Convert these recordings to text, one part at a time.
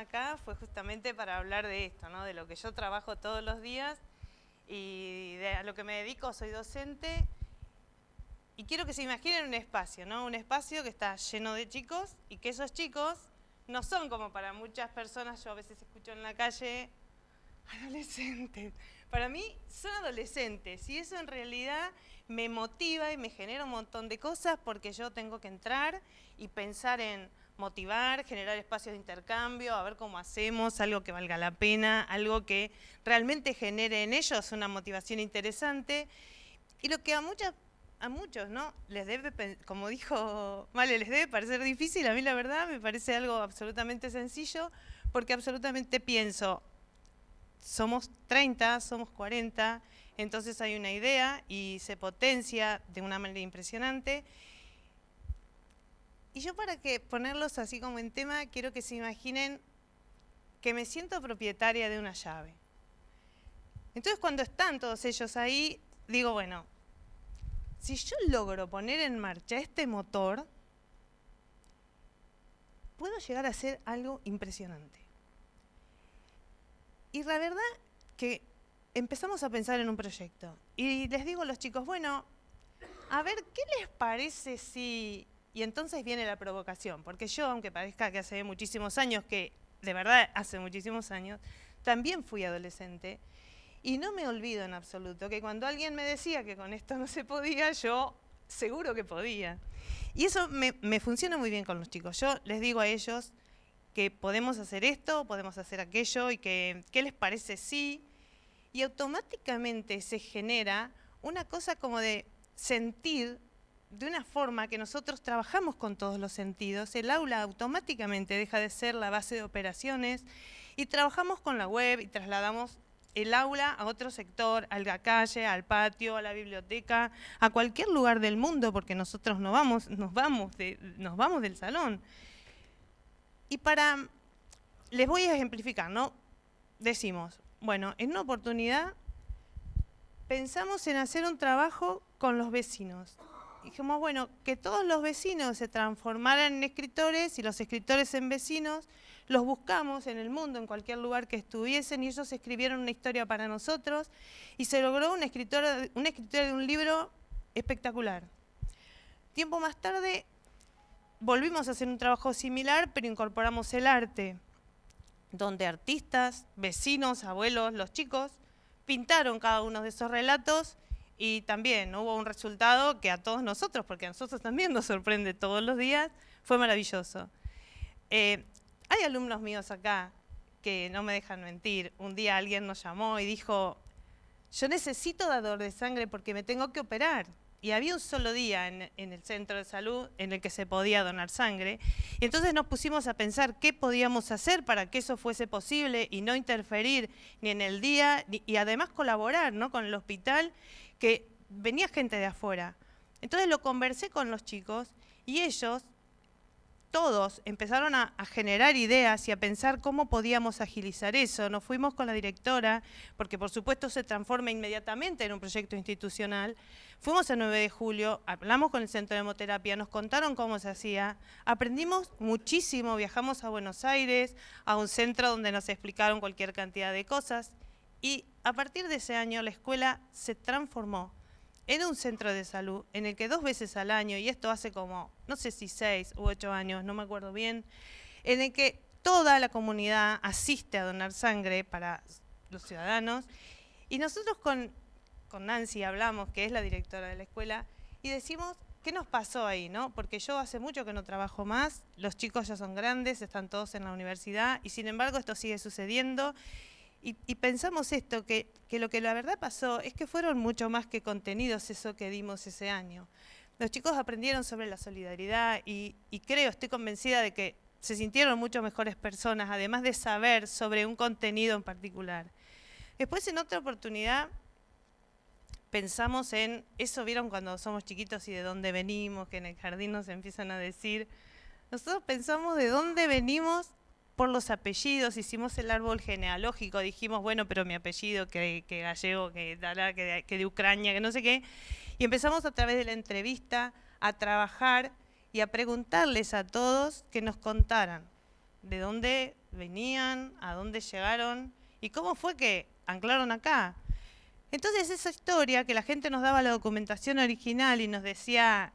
acá fue justamente para hablar de esto, ¿no? de lo que yo trabajo todos los días y de a lo que me dedico, soy docente. Y quiero que se imaginen un espacio, ¿no? un espacio que está lleno de chicos y que esos chicos no son como para muchas personas, yo a veces escucho en la calle, adolescentes. Para mí son adolescentes y eso en realidad me motiva y me genera un montón de cosas porque yo tengo que entrar y pensar en motivar, generar espacios de intercambio, a ver cómo hacemos algo que valga la pena, algo que realmente genere en ellos una motivación interesante. Y lo que a muchas a muchos, ¿no? Les debe, como dijo Male, les debe parecer difícil, a mí la verdad me parece algo absolutamente sencillo, porque absolutamente pienso, somos 30, somos 40, entonces hay una idea y se potencia de una manera impresionante y yo para que ponerlos así como en tema, quiero que se imaginen que me siento propietaria de una llave. Entonces cuando están todos ellos ahí, digo, bueno, si yo logro poner en marcha este motor, puedo llegar a hacer algo impresionante. Y la verdad que empezamos a pensar en un proyecto. Y les digo a los chicos, bueno, a ver, ¿qué les parece si y entonces viene la provocación, porque yo, aunque parezca que hace muchísimos años, que de verdad hace muchísimos años, también fui adolescente, y no me olvido en absoluto que cuando alguien me decía que con esto no se podía, yo seguro que podía. Y eso me, funciona muy bien con los chicos. Yo les digo a ellos que podemos hacer esto, podemos hacer aquello, y que qué les parece sí, y automáticamente se genera una cosa como de sentir de una forma que nosotros trabajamos con todos los sentidos, el aula automáticamente deja de ser la base de operaciones y trabajamos con la web y trasladamos el aula a otro sector, a la calle, al patio, a la biblioteca, a cualquier lugar del mundo, porque nosotros no vamos, nos vamos, nos vamos del salón. Y para, les voy a ejemplificar, ¿no? Decimos, bueno, en una oportunidad pensamos en hacer un trabajo con los vecinos, dijimos, bueno, que todos los vecinos se transformaran en escritores y los escritores en vecinos, los buscamos en el mundo, en cualquier lugar que estuviesen, y ellos escribieron una historia para nosotros, y se logró una escritor de un libro espectacular. Tiempo más tarde volvimos a hacer un trabajo similar, pero incorporamos el arte, donde artistas, vecinos, abuelos, los chicos, pintaron cada uno de esos relatos y también hubo un resultado que a todos nosotros, porque a nosotros también nos sorprende todos los días, fue maravilloso. Eh, hay alumnos míos acá que no me dejan mentir. Un día alguien nos llamó y dijo, yo necesito dador de sangre porque me tengo que operar y había un solo día en, el centro de salud en el que se podía donar sangre. Y entonces nos pusimos a pensar qué podíamos hacer para que eso fuese posible y no interferir ni en el día, y además colaborar ¿no? con el hospital, que venía gente de afuera. Entonces lo conversé con los chicos y ellos todos empezaron a, generar ideas y a pensar cómo podíamos agilizar eso. Nos fuimos con la directora, porque por supuesto se transforma inmediatamente en un proyecto institucional. Fuimos el 9 de julio, hablamos con el centro de hemoterapia, nos contaron cómo se hacía, aprendimos muchísimo, viajamos a Buenos Aires, a un centro donde nos explicaron cualquier cantidad de cosas y a partir de ese año la escuela se transformó en un centro de salud en el que dos veces al año, y esto hace como, no sé si seis u ocho años, no me acuerdo bien, en el que toda la comunidad asiste a donar sangre para los ciudadanos. Y nosotros con, Nancy hablamos, que es la directora de la escuela, y decimos, ¿qué nos pasó ahí? No? Porque yo hace mucho que no trabajo más, los chicos ya son grandes, están todos en la universidad, y sin embargo esto sigue sucediendo. Y, pensamos esto, que, lo que la verdad pasó es que fueron mucho más que contenidos eso que dimos ese año. Los chicos aprendieron sobre la solidaridad y, y creo, estoy convencida de que se sintieron mucho mejores personas, además de saber sobre un contenido en particular. Después, en otra oportunidad, pensamos en, eso vieron cuando somos chiquitos y de dónde venimos, que en el jardín nos empiezan a decir, nosotros pensamos de dónde venimos por los apellidos, hicimos el árbol genealógico, dijimos, bueno, pero mi apellido, que, gallego, que, que, que de Ucrania, que no sé qué. Y empezamos a través de la entrevista a trabajar y a preguntarles a todos que nos contaran de dónde venían, a dónde llegaron y cómo fue que anclaron acá. Entonces esa historia que la gente nos daba la documentación original y nos decía,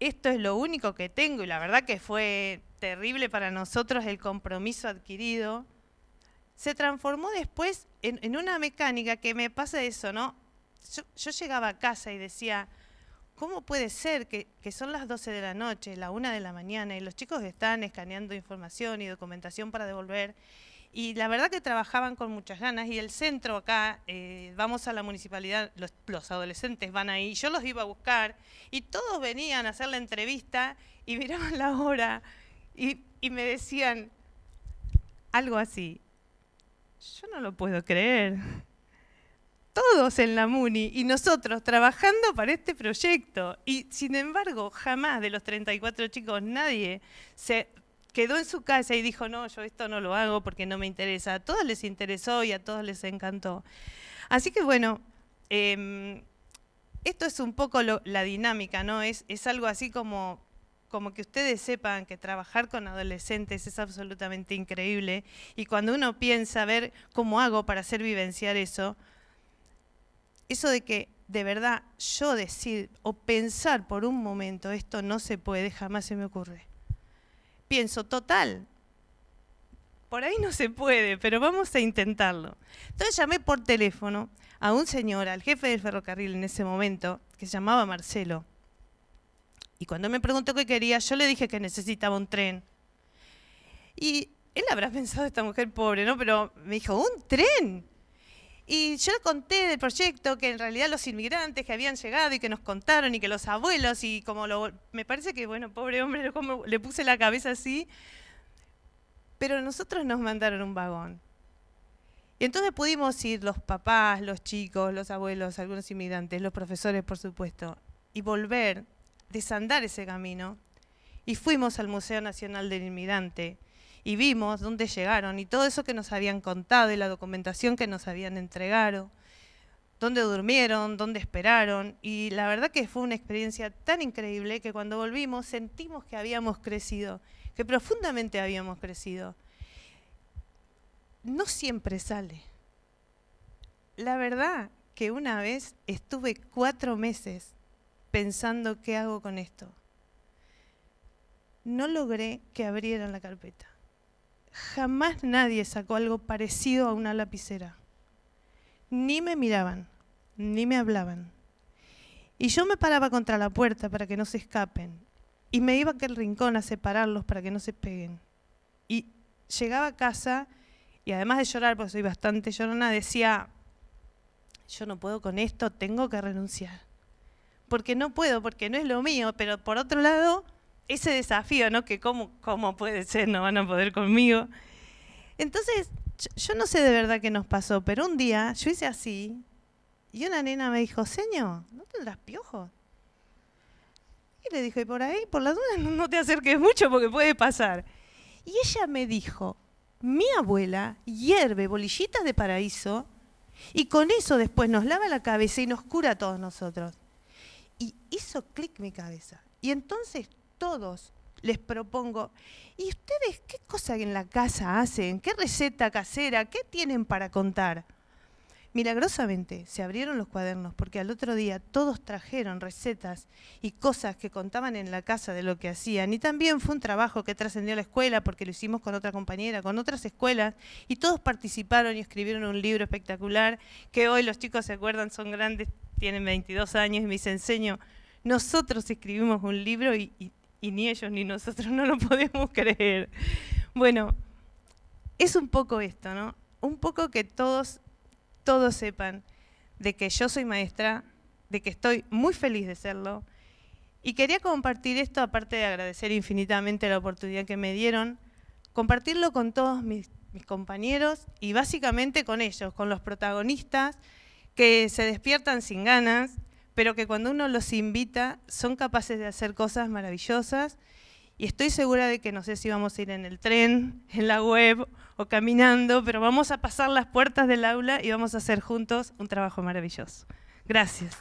esto es lo único que tengo y la verdad que fue terrible para nosotros el compromiso adquirido, se transformó después en, una mecánica que me pasa eso, ¿no? Yo, llegaba a casa y decía, ¿cómo puede ser que, que son las 12 de la noche, la 1 de la mañana y los chicos están escaneando información y documentación para devolver? y la verdad que trabajaban con muchas ganas y el centro acá, eh, vamos a la municipalidad, los, adolescentes van ahí, yo los iba a buscar y todos venían a hacer la entrevista y miraban la hora y, y me decían algo así, yo no lo puedo creer, todos en la MUNI y nosotros trabajando para este proyecto. Y sin embargo, jamás de los 34 chicos nadie se quedó en su casa y dijo, no, yo esto no lo hago porque no me interesa. A todos les interesó y a todos les encantó. Así que bueno, em, esto es un poco la dinámica, ¿no? Es, es algo así como como que ustedes sepan que trabajar con adolescentes es absolutamente increíble y cuando uno piensa ver cómo hago para hacer vivenciar eso, eso de que de verdad yo decir o pensar por un momento esto no se puede, jamás se me ocurre pienso, total, por ahí no se puede, pero vamos a intentarlo. Entonces llamé por teléfono a un señor, al jefe del ferrocarril en ese momento, que se llamaba Marcelo. Y cuando me preguntó qué quería, yo le dije que necesitaba un tren. Y él habrá pensado, esta mujer pobre, ¿no? Pero me dijo, ¿un tren? Y yo conté del proyecto que en realidad los inmigrantes que habían llegado y que nos contaron y que los abuelos y como lo, me parece que, bueno, pobre hombre, le puse la cabeza así, pero nosotros nos mandaron un vagón. Y entonces pudimos ir los papás, los chicos, los abuelos, algunos inmigrantes, los profesores, por supuesto, y volver, desandar ese camino. Y fuimos al Museo Nacional del Inmigrante y vimos dónde llegaron y todo eso que nos habían contado y la documentación que nos habían entregado, dónde durmieron, dónde esperaron y la verdad que fue una experiencia tan increíble que cuando volvimos sentimos que habíamos crecido, que profundamente habíamos crecido. No siempre sale. La verdad que una vez estuve cuatro meses pensando qué hago con esto. No logré que abrieran la carpeta. Jamás nadie sacó algo parecido a una lapicera. Ni me miraban, ni me hablaban. Y yo me paraba contra la puerta para que no se escapen. Y me iba a aquel rincón a separarlos para que no se peguen. Y llegaba a casa y además de llorar, porque soy bastante llorona, decía, yo no puedo con esto, tengo que renunciar. Porque no puedo, porque no es lo mío, pero por otro lado, ese desafío, ¿no? Que cómo, cómo puede ser, no van a poder conmigo. Entonces, yo, no sé de verdad qué nos pasó, pero un día yo hice así y una nena me dijo, señor, ¿no tendrás piojos? Y le dije, por ahí, por las dudas, no te acerques mucho porque puede pasar. Y ella me dijo, mi abuela hierve bolillitas de paraíso y con eso después nos lava la cabeza y nos cura a todos nosotros. Y hizo clic mi cabeza. Y entonces todos les propongo, ¿y ustedes qué cosa en la casa hacen? ¿Qué receta casera? ¿Qué tienen para contar? Milagrosamente se abrieron los cuadernos porque al otro día todos trajeron recetas y cosas que contaban en la casa de lo que hacían. Y también fue un trabajo que trascendió la escuela porque lo hicimos con otra compañera, con otras escuelas, y todos participaron y escribieron un libro espectacular que hoy los chicos se acuerdan, son grandes, tienen 22 años y me dicen, enseño, nosotros escribimos un libro y, y ni ellos ni nosotros no lo podemos creer. Bueno, es un poco esto, ¿no? Un poco que todos, todos sepan de que yo soy maestra, de que estoy muy feliz de serlo. Y quería compartir esto, aparte de agradecer infinitamente la oportunidad que me dieron, compartirlo con todos mis compañeros y básicamente con ellos, con los protagonistas que se despiertan sin ganas, pero que cuando uno los invita son capaces de hacer cosas maravillosas y estoy segura de que no sé si vamos a ir en el tren, en la web o caminando, pero vamos a pasar las puertas del aula y vamos a hacer juntos un trabajo maravilloso. Gracias.